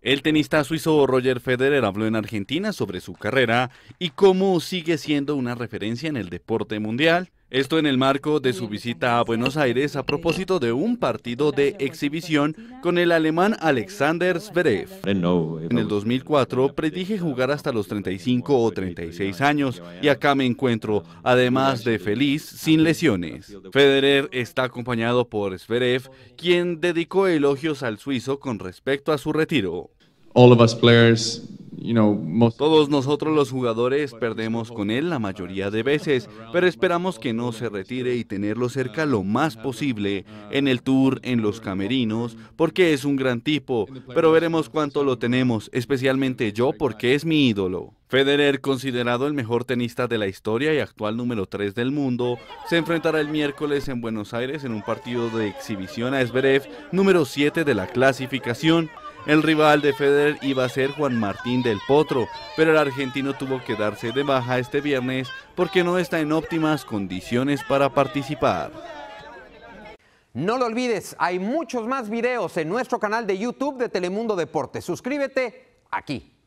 El tenista suizo Roger Federer habló en Argentina sobre su carrera y cómo sigue siendo una referencia en el deporte mundial. Esto en el marco de su visita a Buenos Aires a propósito de un partido de exhibición con el alemán Alexander Zverev. En el 2004 predije jugar hasta los 35 o 36 años y acá me encuentro, además de feliz, sin lesiones. Federer está acompañado por Zverev, quien dedicó elogios al suizo con respecto a su retiro. All of us todos nosotros los jugadores perdemos con él la mayoría de veces, pero esperamos que no se retire y tenerlo cerca lo más posible, en el tour, en los camerinos, porque es un gran tipo, pero veremos cuánto lo tenemos, especialmente yo porque es mi ídolo. Federer, considerado el mejor tenista de la historia y actual número 3 del mundo, se enfrentará el miércoles en Buenos Aires en un partido de exhibición a Esberev, número 7 de la clasificación, el rival de Federer iba a ser Juan Martín del Potro, pero el argentino tuvo que darse de baja este viernes porque no está en óptimas condiciones para participar. No lo olvides, hay muchos más videos en nuestro canal de YouTube de Telemundo Deportes. Suscríbete aquí.